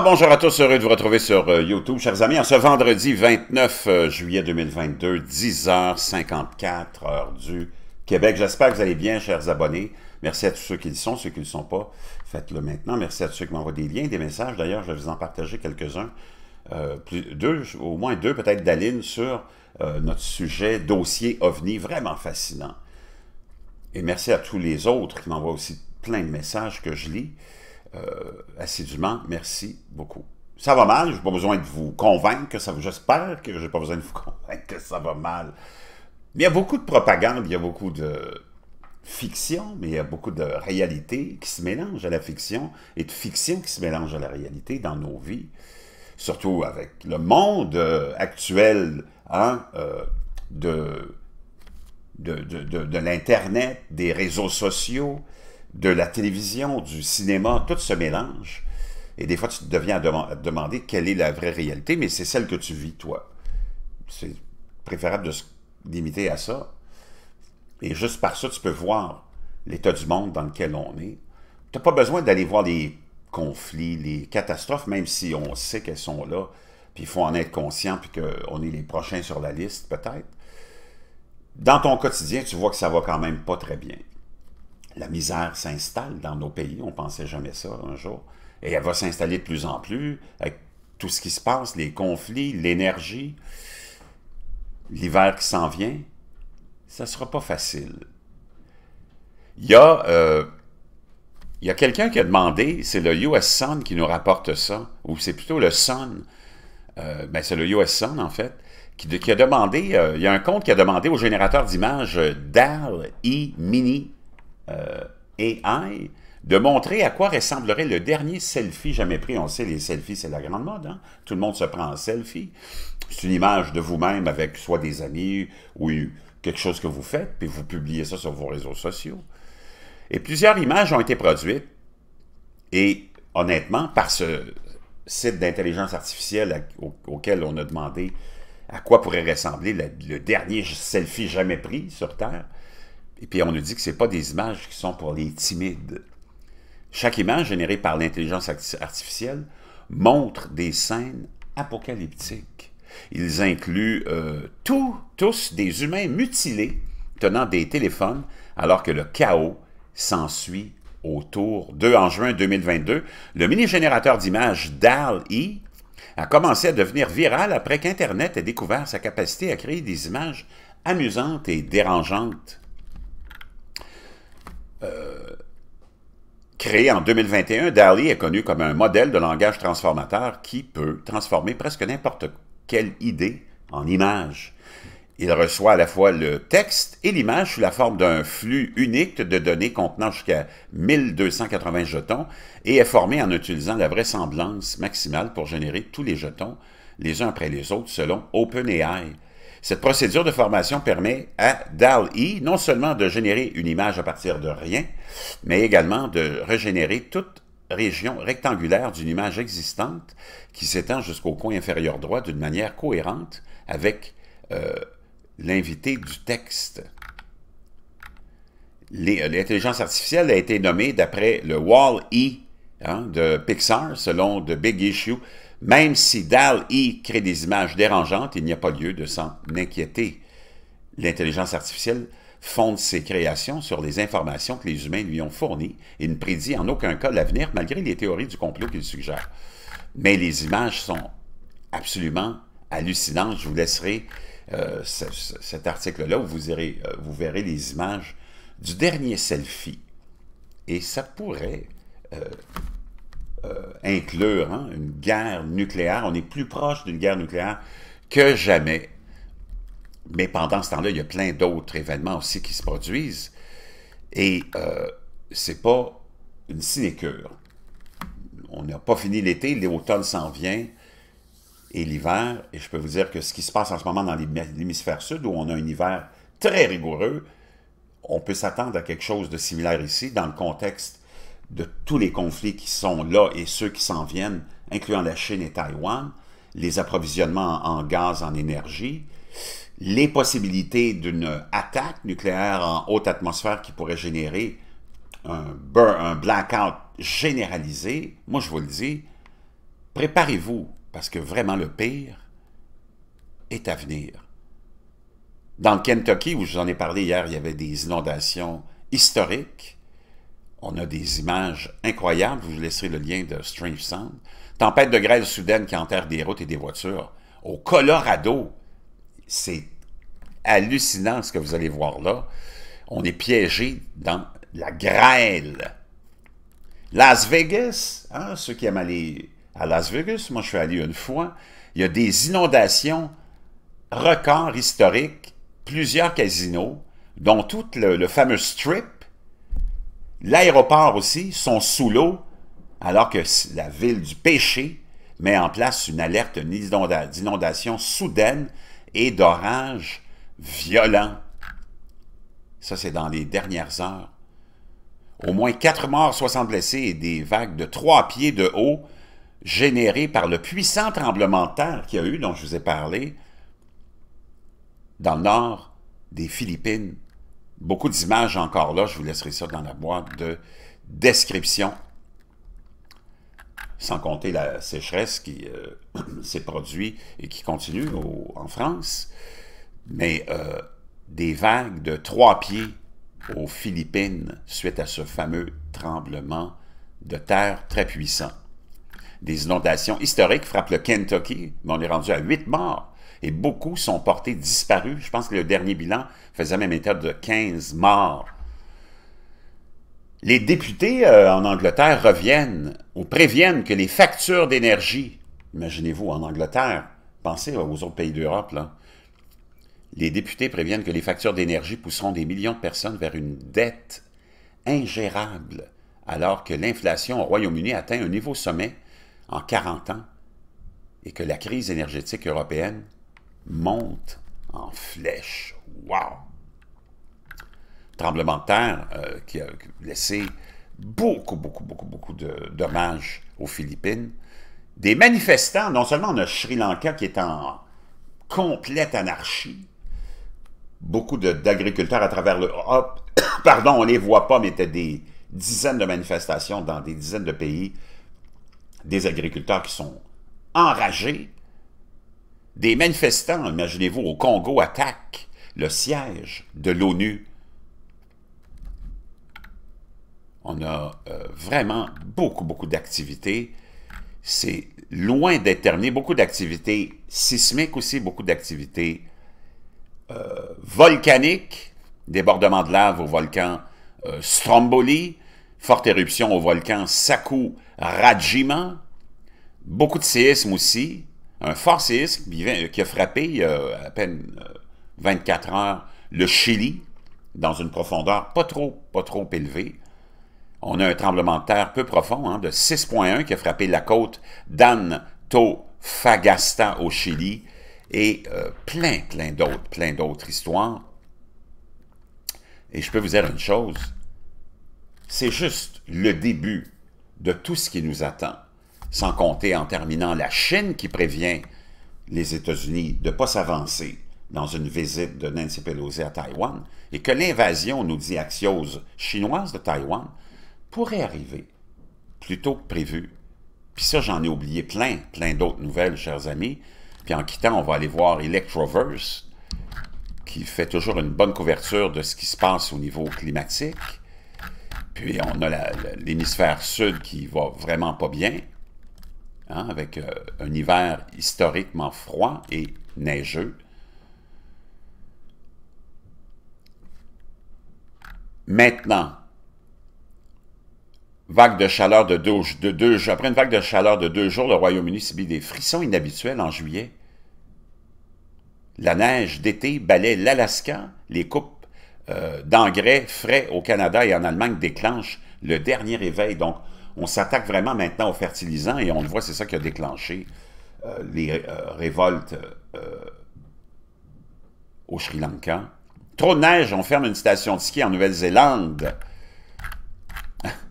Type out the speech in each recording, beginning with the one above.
bonjour à tous, heureux de vous retrouver sur euh, YouTube, chers amis. En ce vendredi 29 euh, juillet 2022, 10h54, heure du Québec. J'espère que vous allez bien, chers abonnés. Merci à tous ceux qui le sont, ceux qui ne le sont pas, faites-le maintenant. Merci à tous ceux qui m'envoient des liens, des messages. D'ailleurs, je vais vous en partager quelques-uns, euh, deux, au moins deux peut-être d'Aline sur notre sujet dossier OVNI, vraiment fascinant. Et merci à tous les autres qui m'envoient aussi plein de messages que je lis. Euh, assidûment. Merci beaucoup. Ça va mal, je n'ai pas besoin de vous convaincre que ça va. J'espère que je n'ai pas besoin de vous convaincre que ça va mal. il y a beaucoup de propagande, il y a beaucoup de fiction, mais il y a beaucoup de réalité qui se mélange à la fiction et de fiction qui se mélange à la réalité dans nos vies. Surtout avec le monde euh, actuel hein, euh, de, de, de, de l'Internet, des réseaux sociaux, de la télévision, du cinéma, tout se mélange. Et des fois, tu te deviens à, te demander quelle est la vraie réalité, mais c'est celle que tu vis, toi. C'est préférable de se limiter à ça. Et juste par ça, tu peux voir l'état du monde dans lequel on est. Tu n'as pas besoin d'aller voir les conflits, les catastrophes, même si on sait qu'elles sont là, puis il faut en être conscient, puis qu'on est les prochains sur la liste, peut-être. Dans ton quotidien, tu vois que ça va quand même pas très bien la misère s'installe dans nos pays. On pensait jamais ça un jour. Et elle va s'installer de plus en plus avec tout ce qui se passe, les conflits, l'énergie, l'hiver qui s'en vient. Ça ne sera pas facile. Il y a, euh, il a quelqu'un qui a demandé, c'est le US Sun qui nous rapporte ça, ou c'est plutôt le Sun, mais euh, ben, c'est le US Sun en fait, qui, a demandé, euh, il y a un compte qui a demandé au générateur d'images DAL E Mini euh, AI de montrer à quoi ressemblerait le dernier selfie jamais pris. On sait, les selfies, c'est la grande mode. Hein. Tout le monde se prend en selfie. C'est une image de vous-même avec soit des amis ou quelque chose que vous faites, puis vous publiez ça sur vos réseaux sociaux. Et plusieurs images ont été produites. Et honnêtement, par ce site d'intelligence artificielle auquel on a demandé à quoi pourrait ressembler le dernier selfie jamais pris sur Terre, et puis on nous dit que ce pas des images qui sont pour les timides. Chaque image générée par l'intelligence artificielle montre des scènes apocalyptiques. Ils incluent euh, tous des humains mutilés tenant des téléphones alors que le chaos s'ensuit autour d'eux. En juin 2022, le mini-générateur d'images DAL-E a commencé à devenir viral après qu'Internet ait découvert sa capacité à créer des images amusantes et dérangeantes. Euh, créé en 2021, DALI est connu comme un modèle de langage transformateur qui peut transformer presque n'importe quelle idée en image. Il reçoit à la fois le texte et l'image sous la forme d'un flux unique de données contenant jusqu'à 1280 jetons et est formé en utilisant la vraisemblance maximale pour générer tous les jetons les uns après les autres selon OpenAI, cette procédure de formation permet à DAL-E non seulement de générer une image à partir de rien, mais également de régénérer toute région rectangulaire d'une image existante qui s'étend jusqu'au coin inférieur droit d'une manière cohérente avec euh, l'invité du texte. Euh, l'intelligence artificielle a été nommée d'après le Wall-E Hein, de Pixar, selon The Big Issue. Même si DAL E crée des images dérangeantes, il n'y a pas lieu de s'en inquiéter. L'intelligence artificielle fonde ses créations sur les informations que les humains lui ont fournies et ne prédit en aucun cas l'avenir malgré les théories du complot qu'il suggère. Mais les images sont absolument hallucinantes. Je vous laisserai euh, cet article-là où vous, irez, euh, vous verrez les images du dernier selfie. Et ça pourrait euh, euh, inclure hein, une guerre nucléaire. On est plus proche d'une guerre nucléaire que jamais. Mais pendant ce temps-là, il y a plein d'autres événements aussi qui se produisent. Et euh, c'est pas une sinécure. On n'a pas fini l'été, l'automne s'en vient et l'hiver. Et je peux vous dire que ce qui se passe en ce moment dans l'hémisphère sud, où on a un hiver très rigoureux, on peut s'attendre à quelque chose de similaire ici, dans le contexte de tous les conflits qui sont là et ceux qui s'en viennent, incluant la Chine et Taïwan, les approvisionnements en gaz, en énergie, les possibilités d'une attaque nucléaire en haute atmosphère qui pourrait générer un, un blackout généralisé, moi je vous le dis, préparez-vous, parce que vraiment le pire est à venir. Dans le Kentucky, où je vous en ai parlé hier, il y avait des inondations historiques, on a des images incroyables. vous laisserez le lien de Strange Sound. Tempête de grêle soudaine qui enterre des routes et des voitures. Au Colorado, c'est hallucinant ce que vous allez voir là. On est piégé dans la grêle. Las Vegas, hein, ceux qui aiment aller à Las Vegas, moi je suis allé une fois, il y a des inondations records historiques, plusieurs casinos, dont tout le fameux strip L'aéroport aussi sont sous l'eau, alors que la ville du péché met en place une alerte d'inondation soudaine et d'orage violent. Ça, c'est dans les dernières heures. Au moins quatre morts, 60 blessés et des vagues de trois pieds de haut générées par le puissant tremblement de terre qu'il y a eu, dont je vous ai parlé, dans le nord des Philippines beaucoup d'images encore là, je vous laisserai ça dans la boîte de description, sans compter la sécheresse qui euh, s'est produite et qui continue en France, mais euh, des vagues de trois pieds aux Philippines suite à ce fameux tremblement de terre très puissant. Des inondations historiques frappent le Kentucky, mais on est rendu à huit morts et beaucoup sont portés disparus. Je pense que le dernier bilan faisait même état de 15 morts. Les députés euh, en Angleterre reviennent ou préviennent que les factures d'énergie, imaginez-vous en Angleterre, pensez aux autres pays d'Europe, les députés préviennent que les factures d'énergie pousseront des millions de personnes vers une dette ingérable, alors que l'inflation au Royaume-Uni atteint un niveau sommet en 40 ans et que la crise énergétique européenne monte en flèche. Wow! Tremblement de terre euh, qui a laissé beaucoup, beaucoup, beaucoup, beaucoup de dommages aux Philippines. Des manifestants, non seulement on a Sri Lanka qui est en complète anarchie, beaucoup d'agriculteurs à travers le... Oh, pardon, on ne les voit pas, mais a des dizaines de manifestations dans des dizaines de pays, des agriculteurs qui sont enragés, des manifestants, imaginez-vous, au Congo attaquent le siège de l'ONU. On a euh, vraiment beaucoup, beaucoup d'activités. C'est loin d'être terminé. Beaucoup d'activités sismiques aussi, beaucoup d'activités euh, volcaniques. Débordement de lave au volcan euh, Stromboli. Forte éruption au volcan Sakurajima, Beaucoup de séismes aussi un fort séisme qui, a frappé euh, à peine 24 euh, heures le Chili, dans une profondeur pas trop, pas trop élevée. On a un tremblement de terre peu profond, hein, de 6,1 qui a frappé la côte d'Antofagasta au Chili et euh, plein, plein d'autres, plein d'autres histoires. Et je peux vous dire une chose, c'est juste le début de tout ce qui nous attend sans compter en terminant la Chine qui prévient les États-Unis de ne pas s'avancer dans une visite de Nancy Pelosi à Taïwan, et que l'invasion, nous dit Axios, chinoise de Taïwan, pourrait arriver plus tôt que prévu. Puis ça, j'en ai oublié plein, plein d'autres nouvelles, chers amis. Puis en quittant, on va aller voir Electroverse, qui fait toujours une bonne couverture de ce qui se passe au niveau climatique. Puis on a l'hémisphère sud qui va vraiment pas bien. Hein, avec euh, un hiver historiquement froid et neigeux. Maintenant, vague de chaleur de deux, de jours. Après une vague de chaleur de deux jours, le Royaume-Uni subit des frissons inhabituels en juillet. La neige d'été balaie l'Alaska. Les coupes euh, d'engrais frais au Canada et en Allemagne déclenchent le dernier réveil. Donc, on s'attaque vraiment maintenant aux fertilisants et on le voit, c'est ça qui a déclenché euh, les euh, révoltes euh, au Sri Lanka. Trop de neige, on ferme une station de ski en Nouvelle-Zélande.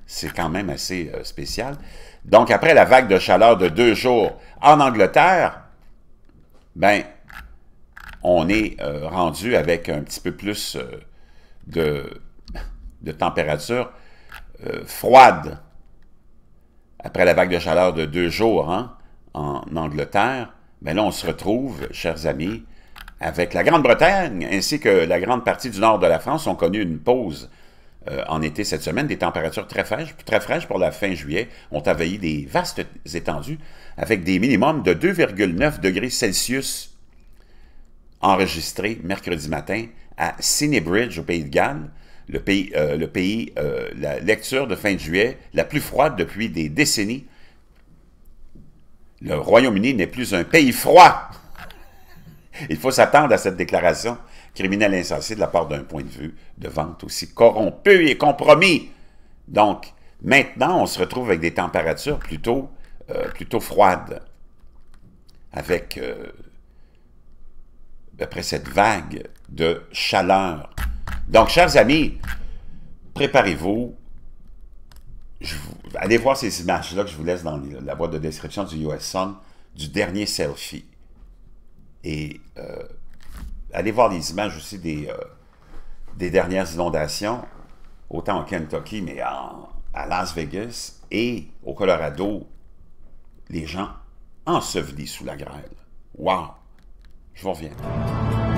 C'est quand même assez spécial. Donc, après la vague de chaleur de deux jours en Angleterre, ben, on est rendu avec un petit peu plus de, de température froide après la vague de chaleur de deux jours hein, en Angleterre, mais ben là, on se retrouve, chers amis, avec la Grande-Bretagne ainsi que la grande partie du nord de la France ont connu une pause euh, en été cette semaine, des températures très fraîches, très fraîches pour la fin juillet, ont aveillé des vastes étendues avec des minimums de 2,9 degrés Celsius enregistrés mercredi matin à Cinebridge au Pays de Galles, le pays, euh, euh, la lecture de fin juillet la plus froide depuis des décennies. Le Royaume-Uni n'est plus un pays froid. Il faut s'attendre à cette déclaration criminelle insensée de la part d'un point de vue de vente aussi corrompu et compromis. Donc, maintenant, on se retrouve avec des températures plutôt, euh, plutôt froides. Avec, après cette vague de chaleur donc, chers amis, préparez-vous. Allez voir ces images-là que je vous laisse dans la boîte de description du US Sun du dernier selfie. Et euh, allez voir les images aussi des, euh, des dernières inondations, autant en Kentucky, mais à Las Vegas et au Colorado. Les gens ensevelis sous la grêle. Wow! Je vous reviens.